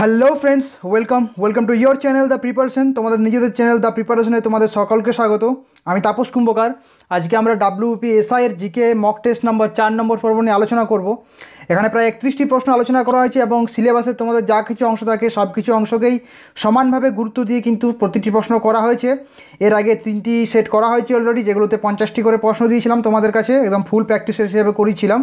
hello friends welcome welcome to your channel the preparation তোমাদের নিজেদের channel the প্রিপারেশনে তোমাদের সকলকে স্বাগত আমি তাপস কুম্ভকার আজকে আমরা ডাব্লিউপি এসআই এর জিকে মক টেস্ট নাম্বার চার নম্বর পর্ব নিয়ে আলোচনা করব এখানে প্রায় একত্রিশটি প্রশ্ন আলোচনা করা হয়েছে এবং সিলেবাসে তোমাদের যা কিছু অংশ থাকে সব কিছু অংশকেই সমানভাবে গুরুত্ব দিয়ে কিন্তু প্রতিটি প্রশ্ন করা হয়েছে এর আগে তিনটি সেট করা হয়েছে অলরেডি যেগুলোতে পঞ্চাশটি করে প্রশ্ন দিয়েছিলাম তোমাদের কাছে একদম ফুল প্র্যাকটিস হিসেবে করেছিলাম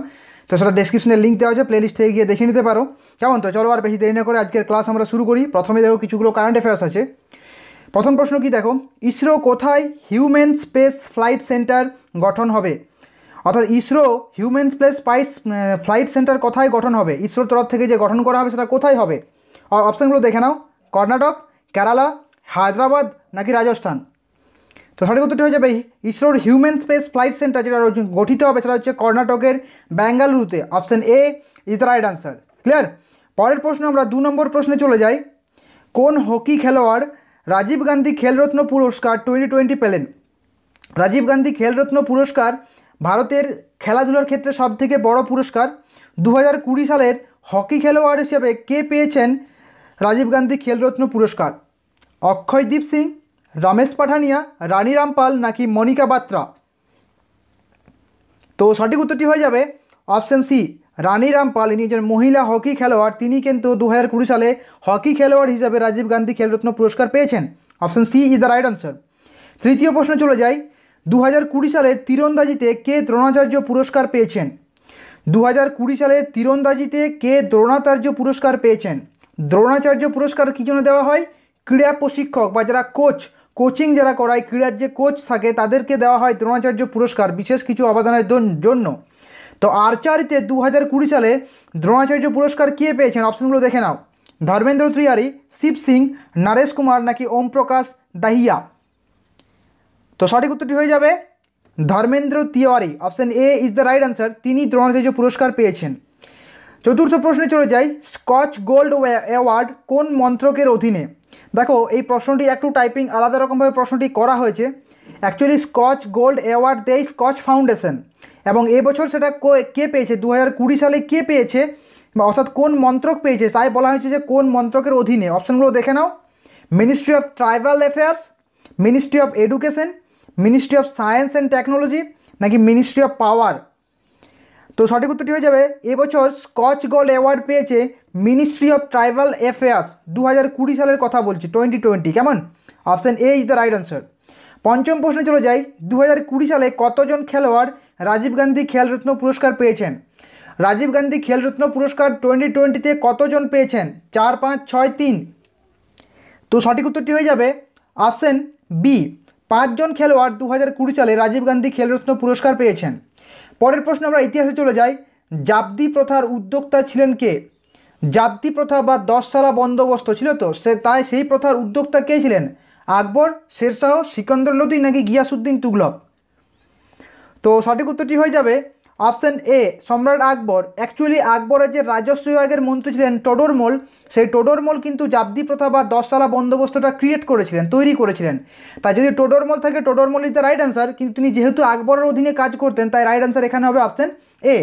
তো সেটা ডিসক্রিপশনে লিঙ্ক দেওয়া আছে প্লেলিস্ট থেকে গিয়ে দেখে নিতে পারো কেমন তো চলো আর বেশি দেরি না করে আজকের ক্লাস আমরা শুরু করি প্রথমে দেখো কিছুগুলো কারেন্ট অ্যাফেয়ার্স আছে প্রথম প্রশ্ন কি দেখো ইসরো কোথায় হিউম্যান স্পেস ফ্লাইট সেন্টার গঠন হবে অর্থাৎ ISRO human space spice flight centre কোথায় গঠন হবে ইসরোর তরফ থেকে যে গঠন করা হবে সেটা কোথায় হবে অপশানগুলো দেখে নাও কর্ণাটক কেরালা হায়দ্রাবাদ নাকি রাজস্থান তো সঠিক উত্তরটি হয়ে যাবে ইসরোর হিউম্যান স্পেস ফ্লাইট সেন্টার যেটা গঠিত হবে সেটা হচ্ছে কর্ণাটকের ব্যাঙ্গালুরুতে option A is the right answer clear পরের প্রশ্ন আমরা দু নম্বর প্রশ্নে চলে যাই কোন হকি খেলোয়াড় রাজীব গান্ধী খেলরত্ন পুরস্কার টোয়েন্টি টোয়েন্টি পেলেন রাজীব গান্ধী খেলরত্ন পুরস্কার ভারতের খেলাধুলার ক্ষেত্রে সবথেকে বড় পুরস্কার দু হাজার কুড়ি সালের হকি খেলোয়াড় হিসেবে কে পেয়েছেন রাজীব গান্ধী খেলরত্ন পুরস্কার অক্ষয়দীপ সিং রমেশ পাঠানিয়া রানী রামপাল নাকি মনিকা বাত্রা তো সঠিক উত্তরটি হয়ে যাবে অপশান সি রানী রামপাল ইনি একজন মহিলা হকি খেলোয়াড় তিনি কিন্তু দু হাজার কুড়ি সালে হকি খেলোয়াড় হিসাবে রাজীব গান্ধী খেলরত্ন পুরস্কার পেয়েছেন option C is the right answer তৃতীয় প্রশ্নে চলে যাই দু হাজার কুড়ি সালে তীরন্দাজিতে কে দ্রোণাচার্য পুরস্কার পেয়েছেন দু হাজার কুড়ি সালে তীরন্দাজিতে কে দ্রোণাচার্য পুরস্কার পেয়েছেন দ্রোণাচার্য পুরস্কার কী জন্য দেওয়া হয় ক্রীড়া প্রশিক্ষক বা যারা কোচ কোচিং যারা করায় ক্রীড়ার যে কোচ থাকে তাদেরকে দেওয়া হয় দ্রোণাচার্য পুরস্কার বিশেষ কিছু অবদানের জন্য তো আর্চারিতে দু হাজার কুড়ি সালে দ্রোণাচার্য পুরস্কার কে পেয়েছেন অপশনগুলো দেখে নাও ধর্মেন্দ্র ত্রিয়ারি শিব সিং নারেশ কুমার নাকি ওম প্রকাশ দাহিয়া তো সঠিক উত্তরটি হয়ে যাবে Dharmendra Tiwari option A is the right answer তিনি দ্রোণাচার্য পুরস্কার পেয়েছেন চতুর্থ প্রশ্নে চলে যাই স্কচ গোল্ড অ্যাওয়ার্ড কোন মন্ত্রকের অধীনে দেখো এই প্রশ্নটি একটু টাইপিং আলাদা রকমভাবে প্রশ্নটি করা হয়েছে অ্যাকচুয়ালি স্কচ গোল্ড অ্যাওয়ার্ড দেয় স্কচ ফাউন্ডেশন এবং এবছর সেটা কে পেয়েছে দু সালে কে পেয়েছে বা অর্থাৎ কোন মন্ত্রক পেয়েছে তাই বলা হয়েছে যে কোন মন্ত্রকের অধীনে অপশানগুলো দেখে নাও ministry of tribal affairs ministry of education ministry of science and technology নাকি মিনিস্ট্রি অফ পাওয়ার তো সঠিক উত্তরটি হয়ে যাবে এবছর স্কচ গোল্ড অ্যাওয়ার্ড পেয়েছে মিনিস্ট্রি অফ ট্রাইবাল অ্যাফেয়ার্স দু হাজার কুড়ি সালের কথা বলছি টোয়েন্টি টোয়েন্টি কেমন option A is the right answer পঞ্চম প্রশ্নে চলে যাই দু হাজার কুড়ি সালে কতজন খেলোয়াড় রাজীব গান্ধী খেলরত্ন পুরস্কার পেয়েছেন রাজীব গান্ধী খেলরত্ন পুরস্কার টোয়েন্টি টোয়েন্টিতে কতজন পেয়েছেন চার পাঁচ ছয় তিন তো সঠিক উত্তরটি হয়ে যাবে অপশান বি পাঁচজন খেলোয়াড় দু হাজার কুড়ি সালে রাজীব গান্ধী খেলরত্ন পুরস্কার পেয়েছেন পরের প্রশ্ন আমরা ইতিহাসে চলে যাই জাবদি প্রথার উদ্যোক্তা ছিলেন কে জাপ্তি প্রথা বা দশসালা বন্দোবস্ত ছিল তো সে তাই সেই প্রথার উদ্যোক্তা কে ছিলেন আকবর শেরশাহ সিকন্দর লোদি নাকি গিয়াসুদ্দিন তুগলক তো সঠিক উত্তরটি হয়ে যাবে অপশান এ সম্রাট আকবর অ্যাকচুয়ালি আকবরের যে রাজস্ব বিভাগের মন্ত্রী ছিলেন টোডরমোল সেই টোডরমোল কিন্তু জাবদি প্রথা বা সালা বন্দোবস্তটা ক্রিয়েট করেছিলেন তৈরি করেছিলেন তাই যদি টোডরমোল থাকে Todarmal is the right answer কিন্তু তিনি যেহেতু আকবরের অধীনে কাজ করতেন তাই রাইট অ্যান্সার এখানে হবে অপশান এ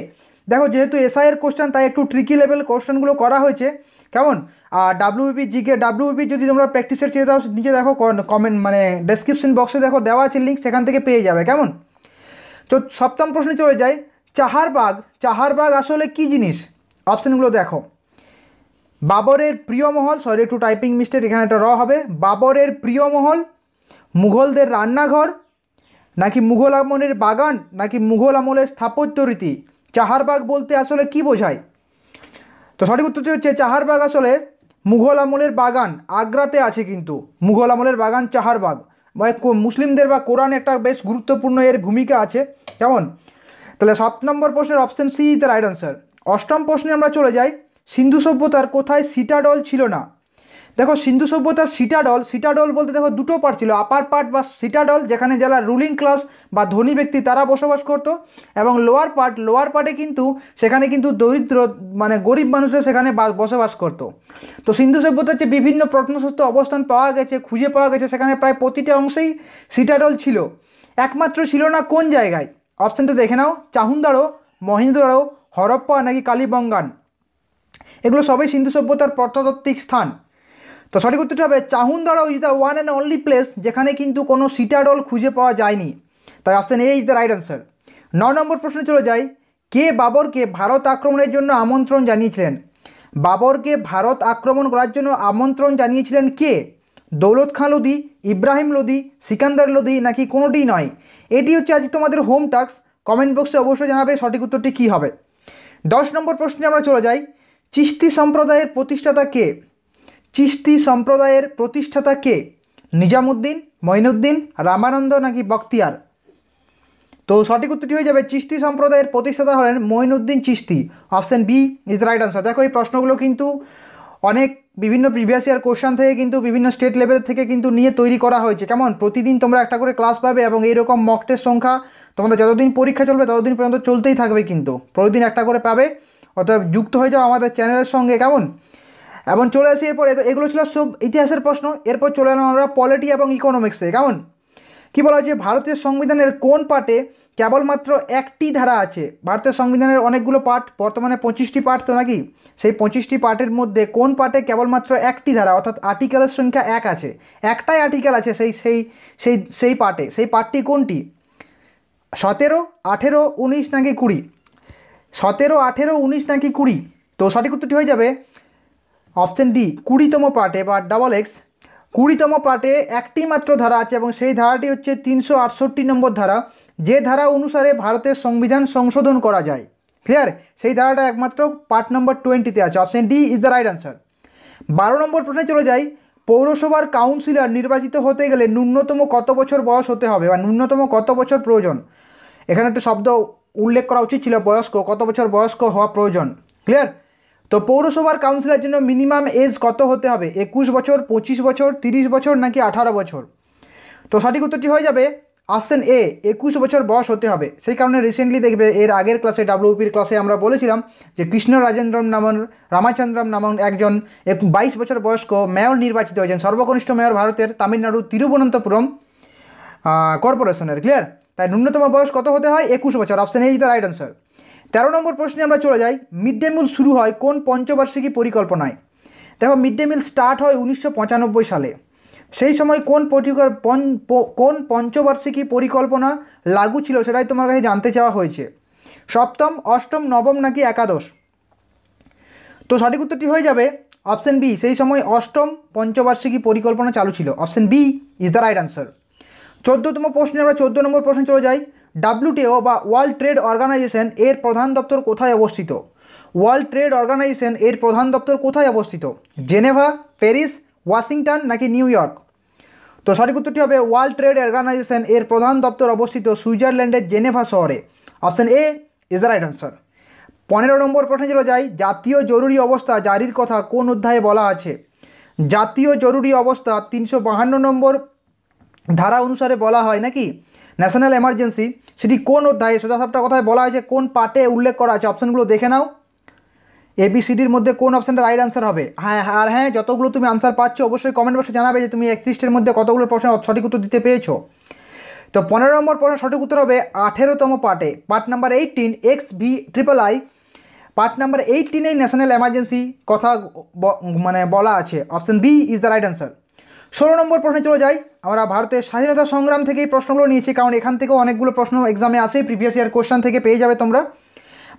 দেখো যেহেতু এসআইয়ের কোশ্চেন তাই একটু ট্রিকি লেভেল কোশ্চেনগুলো করা হয়েছে কেমন আর ডাব্লিউবি জিকে ডাব্লিউবি যদি তোমরা প্র্যাকটিসের চেয়ে দাও নিচে দেখো কমেন্ট মানে ডেসক্রিপশন বক্সে দেখো দেওয়া আছে লিঙ্ক সেখান থেকে পেয়ে যাবে কেমন তো সপ্তম প্রশ্নে চলে যায় চাহারবাগ চাহারবাগ আসলে কি জিনিস অপশানগুলো দেখো বাবরের প্রিয় মহল সরি একটু টাইপিং মিস্টেক এখানে একটা র হবে বাবরের প্রিয় মহল মুঘলদের রান্নাঘর নাকি মুঘল আমলের বাগান নাকি মুঘল আমলের স্থাপত্য রীতি চাহারবাগ বলতে আসলে কি বোঝায় তো সঠিক উত্তরটি হচ্ছে চাহারবাগ আসলে মুঘল আমলের বাগান আগ্রাতে আছে কিন্তু মুঘল আমলের বাগান চাহারবাগ বা মুসলিমদের বা কোরআন একটা বেশ গুরুত্বপূর্ণ এর ভূমিকা আছে কেমন তাহলে সাত নম্বর প্রশ্নের option C is the right answer অষ্টম প্রশ্নে আমরা চলে যাই সিন্ধু সভ্যতার কোথায় সিটাডল ছিল না দেখো সিন্ধু সভ্যতার সিটাডল সিটাডল বলতে দেখো দুটো পার্ট ছিল আপার পার্ট বা সিটাডল যেখানে যারা রুলিং ক্লাস বা ধনী ব্যক্তি তারা বসবাস করত এবং লোয়ার পার্ট লোয়ার পার্টে কিন্তু সেখানে কিন্তু দরিদ্র মানে গরিব মানুষরা সেখানে বসবাস করত তো সিন্ধু সভ্যতার যে বিভিন্ন প্রত্নসত্ত্ব অবস্থান পাওয়া গেছে খুঁজে পাওয়া গেছে সেখানে প্রায় প্রতিটা অংশেই সিটাডল ছিল একমাত্র ছিল না কোন জায়গায় অপশানটা দেখে নাও চাহুন্দারো মহেন্দ্রারো হরপ্পা নাকি কালীবঙ্গান এগুলো সবই সিন্ধু সভ্যতার প্রত্নতাত্ত্বিক স্থান তো সঠিক উত্তরটি হবে চাহুনদারা is the one and only place যেখানে কিন্তু কোনো সিটাডল খুঁজে পাওয়া যায়নি তাই আসছেন এই ইজ দ্য রাইট অ্যান্সার ন নম্বর প্রশ্নে চলে যাই কে বাবরকে ভারত আক্রমণের জন্য আমন্ত্রণ জানিয়েছিলেন বাবরকে ভারত আক্রমণ করার জন্য আমন্ত্রণ জানিয়েছিলেন কে দৌলত খাঁ লোদি ইব্রাহিম লোদি সিকান্দার লোদি নাকি কোনোটি নয় এটি হচ্ছে আজ তোমাদের হোম টাস্ক কমেন্ট বক্সে অবশ্যই জানাবে সঠিক উত্তরটি কী হবে দশ নম্বর প্রশ্নে আমরা চলে যাই চিস্তি সম্প্রদায়ের প্রতিষ্ঠাতা কে চিস্তি সম্প্রদায়ের প্রতিষ্ঠাতা কে নিজামুদ্দিন মঈনুদ্দিন রামানন্দ নাকি বক্তিয়ার তো সঠিক উত্তরটি হয়ে যাবে চিস্তি সম্প্রদায়ের প্রতিষ্ঠাতা হলেন Moinuddin Chishti option B is right answer দেখো এই প্রশ্নগুলো কিন্তু অনেক বিভিন্ন প্রিভিয়াস ইয়ার কোশ্চান থেকে কিন্তু বিভিন্ন স্টেট লেভেল থেকে কিন্তু নিয়ে তৈরি করা হয়েছে কেমন প্রতিদিন তোমরা একটা করে ক্লাস পাবে এবং এইরকম মকটের সংখ্যা তোমাদের যতদিন পরীক্ষা চলবে ততদিন পর্যন্ত চলতেই থাকবে কিন্তু প্রতিদিন একটা করে পাবে অতএব যুক্ত হয়ে যাও আমাদের চ্যানেলের সঙ্গে কেমন এবং চলে আসি এরপরে এগুলো ছিল সব ইতিহাসের প্রশ্ন এরপর চলে এলাম আমরা পলিটি এবং ইকোনমিক্সে কেমন কী বলা হয়েছে ভারতের সংবিধানের কোন পার্টে কেবলমাত্র একটি ধারা আছে ভারতের সংবিধানের অনেকগুলো পার্ট বর্তমানে পঁচিশটি পার্ট তো নাকি সেই পঁচিশটি পার্টের মধ্যে কোন পার্টে কেবলমাত্র একটি ধারা অর্থাৎ আর্টিকেলের সংখ্যা এক আছে একটাই আর্টিকেল আছে সেই সেই সেই সেই পার্টে সেই পার্টটি কোনটি সতেরো আঠেরো উনিশ নাকি কুড়ি সতেরো আঠেরো উনিশ নাকি কুড়ি তো সঠিক উত্তরটি হয়ে যাবে অপশান ডি কুড়িতম পার্টে বা ডাবল এক্স কুড়িতম পার্টে একটি মাত্র ধারা আছে এবং সেই ধারাটি হচ্ছে তিনশো আটষট্টি নম্বর ধারা যে ধারা অনুসারে ভারতের সংবিধান সংশোধন করা যায় ক্লিয়ার সেই ধারাটা একমাত্র পার্ট নম্বর টোয়েন্টিতে আছে option D is the right answer বারো নম্বর প্রশ্নে চলে যাই পৌরসভার কাউন্সিলর নির্বাচিত হতে গেলে ন্যূনতম কত বছর বয়স হতে হবে বা ন্যূনতম কত বছর প্রয়োজন এখানে একটা শব্দ উল্লেখ করা উচিত ছিল বয়স্ক কত বছর বয়স্ক হওয়া প্রয়োজন ক্লিয়ার তো পৌরসভার কাউন্সিলার জন্য মিনিমাম এজ কত হতে হবে একুশ বছর পঁচিশ বছর তিরিশ বছর নাকি আঠারো বছর তো সঠিক উত্তরটি হয়ে যাবে আসছেন এ একুশ বছর বয়স হতে হবে সেই কারণে রিসেন্টলি দেখবে এর আগের ক্লাসে ডাব্লিউপির ক্লাসে আমরা বলেছিলাম যে কৃষ্ণ রাজেন্দ্রম নামন রামাচন্দ্রম নামন একজন বাইশ বছর বয়স্ক মেয়র নির্বাচিত হয়েছেন সর্বকনিষ্ঠ মেয়র ভারতের তামিলনাড়ু তিরুবনন্তপুরম কর্পোরেশনের ক্লিয়ার তাই ন্যূনতম বয়স কত হতে হয় একুশ বছর অপশান এই দ্য রাইট অ্যান্সার তেরো নম্বর প্রশ্নে আমরা চলে যাই মিড ডে মিল শুরু হয় কোন পঞ্চবার্ষিকী পরিকল্পনায় দেখো মিড ডে মিল স্টার্ট হয় উনিশশো সালে সেই সময় কোন কোন পঞ্চবার্ষিকী পরিকল্পনা লাগু ছিল সেটাই তোমার কাছে জানতে চাওয়া হয়েছে সপ্তম অষ্টম নবম নাকি একাদশ তো সঠিক উত্তরটি হয়ে যাবে অপশান বি সেই সময় অষ্টম পঞ্চবার্ষিকী পরিকল্পনা চালু ছিল option B is the right answer চোদ্দোতম প্রশ্নে আমরা চোদ্দো নম্বর প্রশ্নে চলে যাই ডাব্লিউটিও বা ওয়ার্ল্ড ট্রেড অর্গানাইজেশন এর প্রধান দপ্তর কোথায় অবস্থিত ওয়ার্ল্ড ট্রেড অর্গানাইজেশন এর প্রধান দপ্তর কোথায় অবস্থিত জেনেভা প্যারিস ওয়াশিংটন নাকি নিউ ইয়র্ক তো সঠিক উত্তরটি হবে ওয়ার্ল্ড ট্রেড অর্গানাইজেশন এর প্রধান দপ্তর অবস্থিত সুইজারল্যান্ডের জেনেভা শহরে option A is the right answer পনেরো নম্বর প্রশ্নে ছিল যাই জাতীয় জরুরি অবস্থা জারির কথা কোন অধ্যায়ে বলা আছে জাতীয় জরুরি অবস্থা তিনশো বাহান্ন নম্বর ধারা অনুসারে বলা হয় নাকি ন্যাশনাল এমার্জেন্সি সেটি কোন অধ্যায়ে সোজাসাপটা কথায় বলা হয়েছে কোন পার্টে উল্লেখ করা আছে অপশানগুলো দেখে নাও এবিসিডির মধ্যে কোন অপশানটা রাইট আনসার হবে হ্যাঁ, হ্যাঁ আর হ্যাঁ যতগুলো তুমি আনসার পাচ্ছ অবশ্যই কমেন্ট বক্সে জানাবে যে তুমি একত্রিশটির মধ্যে কতগুলো প্রশ্ন সঠিক উত্তর দিতে পেয়েছো তো পনেরো নম্বর প্রশ্ন সঠিক উত্তর হবে আঠেরোতম পার্টে part number eighteen X V triple I part number এইটিনেই ন্যাশনাল এমার্জেন্সি কথা মানে বলা আছে option B is the right answer ষোলো নম্বর প্রশ্নে চলে যাই আমরা ভারতের স্বাধীনতা সংগ্রাম থেকেই প্রশ্নগুলো নিয়েছি কারণ এখান থেকেও অনেকগুলো প্রশ্ন এক্সামে আসে প্রিভিয়াস ইয়ার কোশ্চান থেকে পেয়ে যাবে তোমরা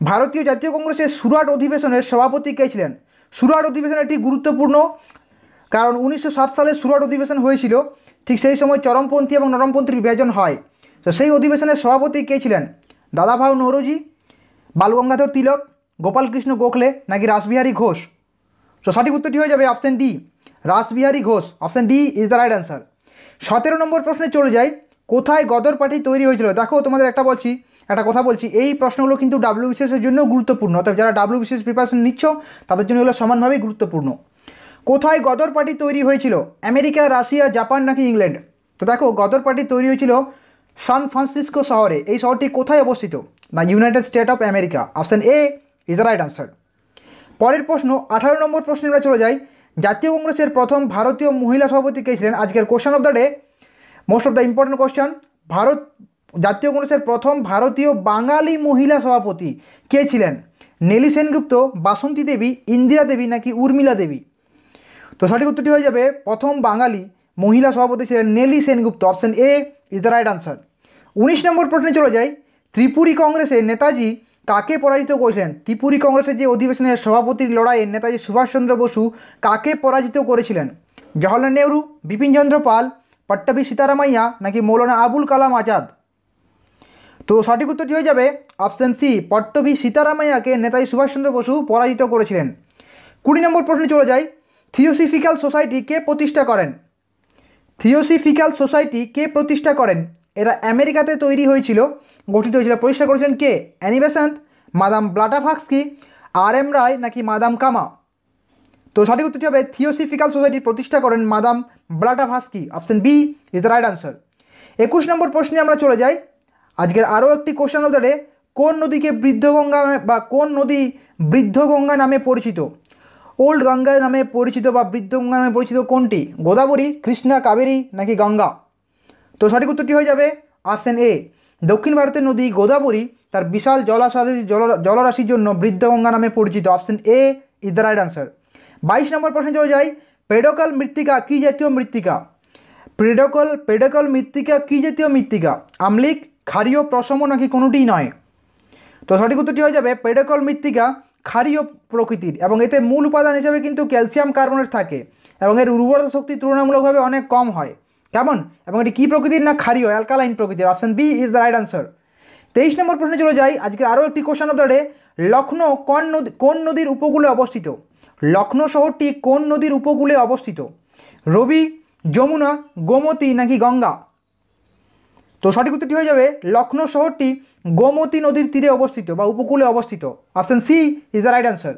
ভারতীয় জাতীয় কংগ্রেসের সুরাট অধিবেশনের সভাপতি কে ছিলেন সুরাট অধিবেশন একটি গুরুত্বপূর্ণ কারণ উনিশশো সালে সুরাট অধিবেশন হয়েছিল ঠিক সেই সময় চরমপন্থী এবং নরমপন্থীর বিভাজন হয় তো সেই অধিবেশনের সভাপতি কে ছিলেন দাদাভাউ নৌরজি বালগঙ্গাধর তিলক গোপালকৃষ্ণ গোখলে নাকি রাসবিহারী ঘোষ তো সঠিক উত্তরটি হয়ে যাবে option D Rashbehari Ghosh option D is the right answer সতেরো নম্বর প্রশ্নে চলে যাই কোথায় গদর পাঠি তৈরি হয়েছিল দেখো তোমাদের একটা বলছি একটা কথা বলছি এই প্রশ্নগুলো কিন্তু ডাব্লিউ বিসিএসের জন্য গুরুত্বপূর্ণ অর্থাৎ যারা ডাব্লিউ বিসিএস প্রিপারেশন নিচ্ছ তাদের জন্য এগুলো সমানভাবেই গুরুত্বপূর্ণ কোথায় গদর পার্টি তৈরি হয়েছিল আমেরিকা রাশিয়া জাপান নাকি ইংল্যান্ড তো দেখো গদর পার্টি তৈরি হয়েছিল সান ফ্রান্সিসকো শহরে এই শহরটি কোথায় অবস্থিত না United State of America option A is the right answer পরের প্রশ্ন আঠারো নম্বর প্রশ্নে আমরা চলে যাই জাতীয় কংগ্রেসের প্রথম ভারতীয় মহিলা সভাপতি কে ছিলেন আজকের question of the day most of the important question ভারত জাতীয় কংগ্রেসের প্রথম ভারতীয় বাঙালি মহিলা সভাপতি কে ছিলেন নেলি সেনগুপ্ত বাসন্তী দেবী ইন্দিরা দেবী নাকি উর্মিলা দেবী তো সঠিক উত্তরটি হয়ে যাবে প্রথম বাঙালি মহিলা সভাপতি ছিলেন Nellie Sengupta option A is the right answer উনিশ নম্বর প্রশ্নে চলে যাই ত্রিপুরী কংগ্রেসের নেতাজি কাকে পরাজিত করেছিলেন ত্রিপুরি কংগ্রেসের যে অধিবেশনের সভাপতির লড়াইয়ে নেতাজি সুভাষচন্দ্র বসু কাকে পরাজিত করেছিলেন জাহরলাল নেহরু বিপিনচন্দ্র পাল পট্টাভি সীতারামাইয়া নাকি মৌলানা আবুল কালাম আজাদ তো সঠিক উত্তরটি হয়ে যাবে অপশান সি পট্টভি সীতারামাইয়াকে নেতাজি সুভাষচন্দ্র বসু পরাজিত করেছিলেন কুড়ি নম্বর প্রশ্নে চলে যাই থিওসিফিক্যাল সোসাইটি কে প্রতিষ্ঠা করেন থিওসিফিক্যাল সোসাইটি কে প্রতিষ্ঠা করেন এরা আমেরিকাতে তৈরি হয়েছিল গঠিত হয়েছিল প্রতিষ্ঠা করেছিলেন কে অ্যানিবেশান্ত মাদাম ব্লাটাফাক্সকি আর এম রায় নাকি মাদাম কামা তো সঠিক উত্তরটি হবে থিওসিফিক্যাল সোসাইটি প্রতিষ্ঠা করেন madame Blavatsky option B is the right answer একুশ নম্বর প্রশ্নে আমরা চলে যাই আজকের আরও একটি কোশ্চেন অফ কোন নদীকে বৃদ্ধ গঙ্গা বা কোন নদী বৃদ্ধ গঙ্গা নামে পরিচিত ওল্ড গঙ্গা নামে পরিচিত বা বৃদ্ধ গঙ্গা নামে পরিচিত কোনটি গোদাবরী কৃষ্ণা কাবেরী নাকি গঙ্গা তো সঠিক উত্তরটি হয়ে যাবে অপশান এ দক্ষিণ ভারতের নদী গোদাবরী তার বিশাল জলাশয়ের জল জলরাশির জন্য বৃদ্ধগঙ্গা নামে পরিচিত option A is the right answer বাইশ নম্বর প্রশ্ন চলে যাই পেডোকাল মৃত্তিকা কী জাতীয় মৃত্তিকা পেডোকল পেডোকল মৃত্তিকা কী জাতীয় মৃত্তিকা আমলিক ক্ষারীয় প্রশম নাকি কোনোটিই নয় তো সঠিক উত্তরটি হয়ে যাবে পেডোকল মৃত্তিকা ক্ষারীয় প্রকৃতির এবং এতে মূল উপাদান হিসেবে কিন্তু ক্যালসিয়াম কার্বনেট থাকে এবং এর উর্বরতা শক্তি তুলনামূলকভাবে অনেক কম হয় কেমন এবং এটি কী প্রকৃতির না ক্ষারীয় অ্যালকালাইন প্রকৃতির option B is the right answer তেইশ নম্বর প্রশ্নে চলে যাই আজকের আরও একটি question of the day Lucknow কোন নদী কোন নদীর উপকূলে অবস্থিত লক্ষ্ণৌ শহরটি কোন নদীর উপকূলে অবস্থিত রবি যমুনা গোমতী নাকি গঙ্গা তো সঠিক উত্তরটি হয়ে যাবে লক্ষ্ণৌ শহরটি গোমতী নদীর তীরে অবস্থিত বা উপকূলে অবস্থিত option C is the right answer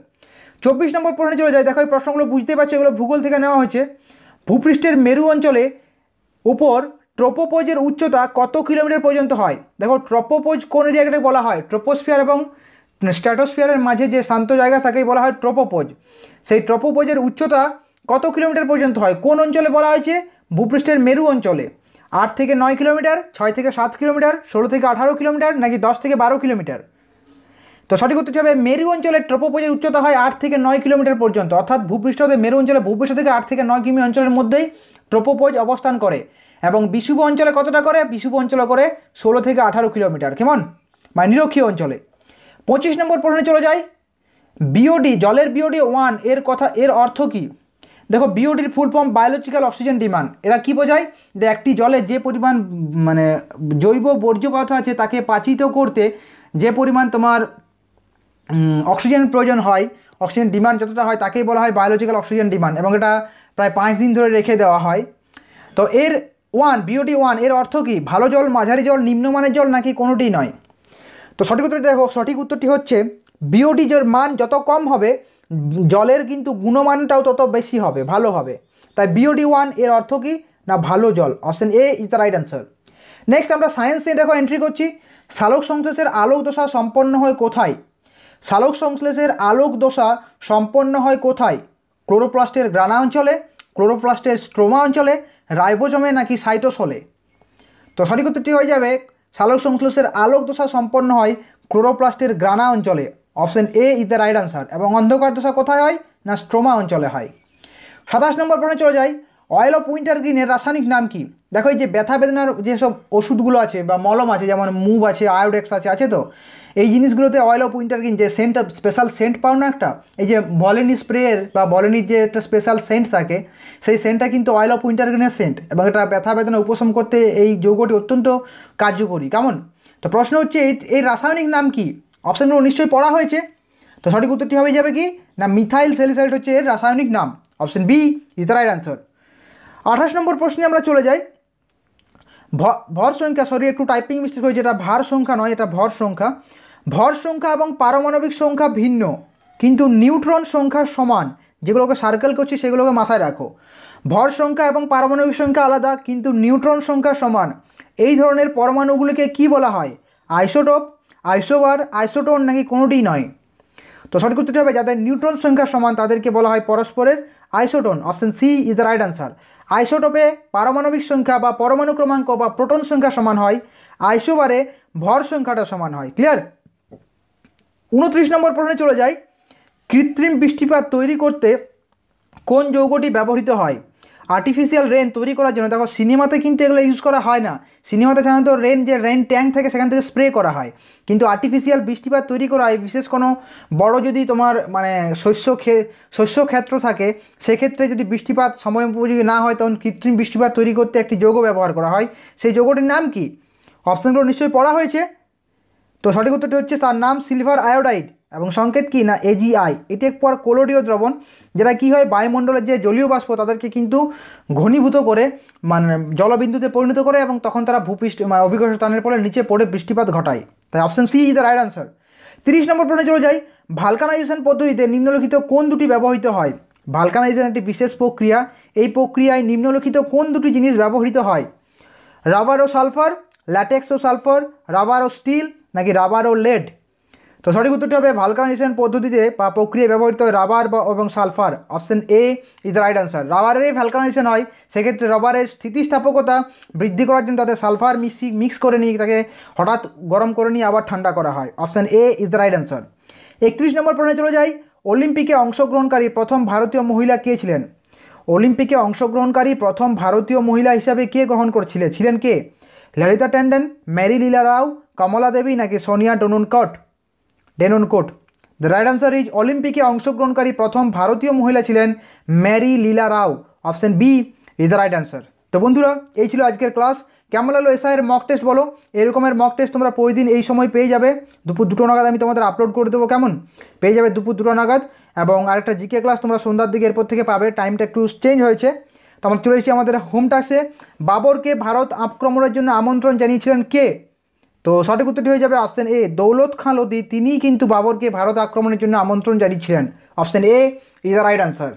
চব্বিশ নম্বর প্রশ্নে চলে যায় দেখো এই প্রশ্নগুলো বুঝতে পারছো এগুলো ভূগোল থেকে নেওয়া হয়েছে ভূপৃষ্ঠের মেরু অঞ্চলে উপর ট্রোপোপোজের উচ্চতা কত কিলোমিটার পর্যন্ত হয় দেখো ট্রোপোপোজ কোন এরিয়াকে বলা হয় ট্রোপোস্ফিয়ার এবং স্ট্র্যাটোস্ফিয়ারের মাঝে যে শান্ত জায়গা তাকেই বলা হয় ট্রোপোপোজ সেই ট্রোপোপোজের উচ্চতা কত কিলোমিটার পর্যন্ত হয় কোন অঞ্চলে বলা হয়েছে ভূপৃষ্ঠের মেরু অঞ্চলে আট থেকে নয় কিলোমিটার ছয় থেকে সাত কিলোমিটার ষোলো থেকে আঠারো কিলোমিটার নাকি দশ থেকে বারো কিলোমিটার তো সঠিক উত্তর হবে মেরু অঞ্চলে ট্রোপোপোজের উচ্চতা হয় আট থেকে নয় কিলোমিটার পর্যন্ত অর্থাৎ ভূপৃষ্ঠ মেরু অঞ্চলে ভূপৃষ্ঠ থেকে আট থেকে নয় কিমি অঞ্চলের মধ্যেই ট্রোপোপোজ অবস্থান করে এবং বিশুভ অঞ্চলে কতটা করে বিশুভ অঞ্চলে করে ষোলো থেকে আঠারো কিলোমিটার কেমন মানে নিরক্ষীয় অঞ্চলে পঁচিশ নম্বর প্রশ্নে চলে যাই বিওডি জলের বিওডি ওয়ান এর কথা এর অর্থ কী দেখো বিওডির full form biological oxygen demand এরা কী বোঝায় যে একটি জলে যে পরিমাণ মানে জৈব বর্জ্য পদার্থ আছে তাকে পাচিত করতে যে পরিমাণ তোমার অক্সিজেন প্রয়োজন হয় অক্সিজেন ডিমান্ড যতটা হয় তাকেই বলা হয় বায়োলজিক্যাল অক্সিজেন ডিমান্ড এবং এটা প্রায় পাঁচ দিন ধরে রেখে দেওয়া হয় তো এর ওয়ান বিওটি ওয়ান এর অর্থ কি ভালো জল মাঝারি জল নিম্নমানের জল নাকি কোনোটি নয় তো সঠিক উত্তরটি দেখো সঠিক উত্তরটি হচ্ছে বিওটি জল মান যত কম হবে জলের কিন্তু গুণমানটাও তত বেশি হবে ভালো হবে তাই বিওটি ওয়ান এর অর্থ কি না ভালো জল option A is the right answer next আমরা সায়েন্স নিয়ে দেখো এন্ট্রি করছি সালোক সংশ্লেষের আলোক দশা সম্পন্ন হয় কোথায় সালোক সংশ্লেষের আলোক দশা সম্পন্ন হয় কোথায় ক্লোরোপ্লাস্টের গ্রানা অঞ্চলে ক্লোরোপ্লাস্টের স্ট্রোমা অঞ্চলে রাইবোজমে নাকি হলে তো সঠিক উত্তরটি হয়ে যাবে সালোক সংশ্লেষের আলোক দশা সম্পন্ন হয় ক্লোরোপ্লাস্টের গ্রানা অঞ্চলে option A is the right answer এবং অন্ধকার দশা কোথায় হয় না স্ট্রোমা অঞ্চলে হয় সাতাশ নম্বর প্রশ্নে চলে যায় অয়েল অফ উইন্টার গ্রিনের রাসায়নিক নাম কি দেখো এই যে ব্যথা বেদনার যেসব ওষুধগুলো আছে বা মলম আছে যেমন মুভ আছে আয়োডেক্স আছে আছে তো এই জিনিসগুলোতে অয়েল অফ উইন্টার গ্রিন যে সেন্ট স্পেশাল সেন্ট পাও না একটা এই যে বলেনি স্প্রেয়ের বা বলেনির যে একটা স্পেশাল সেন্ট থাকে সেই সেন্টটা কিন্তু অয়েল অফ উইন্টার গ্রিনের সেন্ট এবং এটা ব্যথা বেদনা উপশম করতে এই যৌগটি অত্যন্ত কার্যকরী কেমন তো প্রশ্ন হচ্ছে এই এই রাসায়নিক নাম কি অপশানগুলো নিশ্চয়ই পড়া হয়েছে তো সঠিক উত্তরটি হয়ে যাবে কি না মিথাইল সেলিসাইড হচ্ছে এর রাসায়নিক নাম option B is the right answer আঠাশ নম্বর প্রশ্নে আমরা চলে যাই ভর সংখ্যা সরি একটু টাইপিং মিস্টেক হয়েছে এটা ভার সংখ্যা নয় এটা ভর সংখ্যা ভর সংখ্যা এবং পারমাণবিক সংখ্যা ভিন্ন কিন্তু নিউট্রন সংখ্যা সমান যেগুলোকে সার্কেল করছি সেগুলোকে মাথায় রাখো ভর সংখ্যা এবং পারমাণবিক সংখ্যা আলাদা কিন্তু নিউট্রন সংখ্যা সমান এই ধরনের পরমাণুগুলিকে কি বলা হয় আইসোটোপ আইসোবার আইসোটোন নাকি কোনোটি নয় তো সঠিক উত্তরটি হবে যাদের নিউট্রন সংখ্যা সমান তাদেরকে বলা হয় পরস্পরের isotone option C is the right answer আইসোটোপে পারমাণবিক সংখ্যা বা পরমাণু ক্রমাঙ্ক বা প্রোটন সংখ্যা সমান হয় আইসোবারে ভর সংখ্যাটা সমান হয় ক্লিয়ার উনত্রিশ নম্বর প্রশ্নে চলে যাই কৃত্রিম বৃষ্টিপাত তৈরি করতে কোন যৌগটি ব্যবহৃত হয় আর্টিফিশিয়াল রেন তৈরি করার জন্য দেখো সিনেমাতে কিন্তু এগুলো ইউজ করা হয় না সিনেমাতে সাধারণত রেন যে রেন ট্যাঙ্ক থাকে সেখান থেকে স্প্রে করা হয় কিন্তু আর্টিফিশিয়াল বৃষ্টিপাত তৈরি করা হয় বিশেষ কোনো বড় যদি তোমার মানে শস্য শস্য ক্ষেত্র থাকে সেক্ষেত্রে যদি বৃষ্টিপাত সময় উপযোগী না হয় তখন কৃত্রিম বৃষ্টিপাত তৈরি করতে একটি যোগ ব্যবহার করা হয় সেই যোগটির নাম কি অপশানগুলো নিশ্চয়ই পড়া হয়েছে তো সঠিক উত্তরটি হচ্ছে তার নাম সিলভার আয়োডাইড এবং সংকেত কি না এজিআই এটি এক পর কোলোডীয় দ্রবণ যেটা কি হয় বায়ুমণ্ডলের যে জলীয় বাষ্প তাদেরকে কিন্তু ঘনীভূত করে মানে জলবিন্দুতে পরিণত করে এবং তখন তারা ভূপৃষ্ঠ মানে অভিজ্ঞতা টানের ফলে নিচে পড়ে বৃষ্টিপাত ঘটায় তাই option C is the right answer তিরিশ নম্বর প্রশ্নে চলে যাই ভালকানাইজেশন পদ্ধতিতে নিম্নলিখিত কোন দুটি ব্যবহৃত হয় ভালকানাইজেশন একটি বিশেষ প্রক্রিয়া এই প্রক্রিয়ায় নিম্নলিখিত কোন দুটি জিনিস ব্যবহৃত হয় রাবার ও সালফার ল্যাটেক্স ও সালফার রাবার ও স্টিল নাকি রাবার ও লেড তো সঠিক উত্তরটি হবে ভালকানাইজেশন পদ্ধতিতে বা প্রক্রিয়া ব্যবহৃত রাবার বা এবং sulphur option A is the right answer রাবারেরই ভ্যালকানাইজেশন হয় সেক্ষেত্রে রাবারের স্থিতিস্থাপকতা বৃদ্ধি করার জন্য তাতে সালফার মিশি মিক্স করে নিয়ে তাকে হঠাৎ গরম করে নিয়ে আবার ঠান্ডা করা হয় option A is the right answer একত্রিশ নম্বর প্রশ্নে চলে যাই অলিম্পিকে অংশগ্রহণকারী প্রথম ভারতীয় মহিলা কে ছিলেন অলিম্পিকে অংশগ্রহণকারী প্রথম ভারতীয় মহিলা হিসাবে কে গ্রহণ করেছিলেন ছিলেন কে ললিতা ট্যান্ডন ম্যারি লীলা রাও কমলা দেবী নাকি সোনিয়া কট ডেনন quote the right answer is অলিম্পিকে অংশগ্রহণকারী প্রথম ভারতীয় মহিলা ছিলেন Mary Leela Rao option B is the right answer তো বন্ধুরা এই ছিল আজকের ক্লাস কেমন লাগলো এসআইয়ের মক টেস্ট বলো এরকমের মক টেস্ট তোমরা প্রতিদিন এই সময় পেয়ে যাবে দুপুর দুটো নাগাদ আমি তোমাদের আপলোড করে দেবো কেমন পেয়ে যাবে দুপুর দুটো নাগাদ এবং আরেকটা জিকে ক্লাস তোমরা সন্ধ্যার দিকে এরপর থেকে পাবে টাইমটা একটু চেঞ্জ হয়েছে তো আমরা চলে এসেছি আমাদের হোম টাক্সে বাবরকে ভারত আক্রমণের জন্য আমন্ত্রণ জানিয়েছিলেন কে তো সঠিক উত্তরটি হয়ে যাবে অপশান এ দৌলত খান লোদি তিনিই কিন্তু বাবরকে ভারত আক্রমণের জন্য আমন্ত্রণ জানিয়েছিলেন option A is the right answer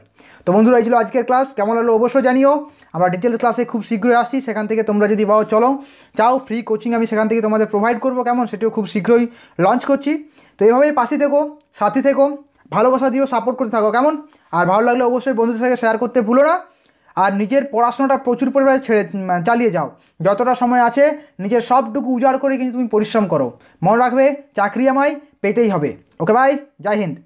তো বন্ধুরা এই ছিল আজকের ক্লাস কেমন হলো অবশ্যই জানিও আমরা ডিটেলস ক্লাসে খুব শীঘ্রই আসছি সেখান থেকে তোমরা যদি বাও চলো চাও ফ্রি কোচিং আমি সেখান থেকে তোমাদের প্রোভাইড করবো কেমন সেটিও খুব শীঘ্রই লঞ্চ করছি তো এভাবেই পাশে থেকো সাথী থেকো ভালোবাসা দিও সাপোর্ট করতে থাকো কেমন আর ভালো লাগলে অবশ্যই বন্ধুদের সাথে শেয়ার করতে ভুলো না আর নিজের পড়াশোনাটা প্রচুর পরিমাণে ছেড়ে চালিয়ে যাও যতটা সময় আছে নিজের সবটুকু উজাড় করে কিন্তু তুমি পরিশ্রম করো মনে রাখবে চাকরি আমায় পেতেই হবে ওকে ভাই জয় হিন্দ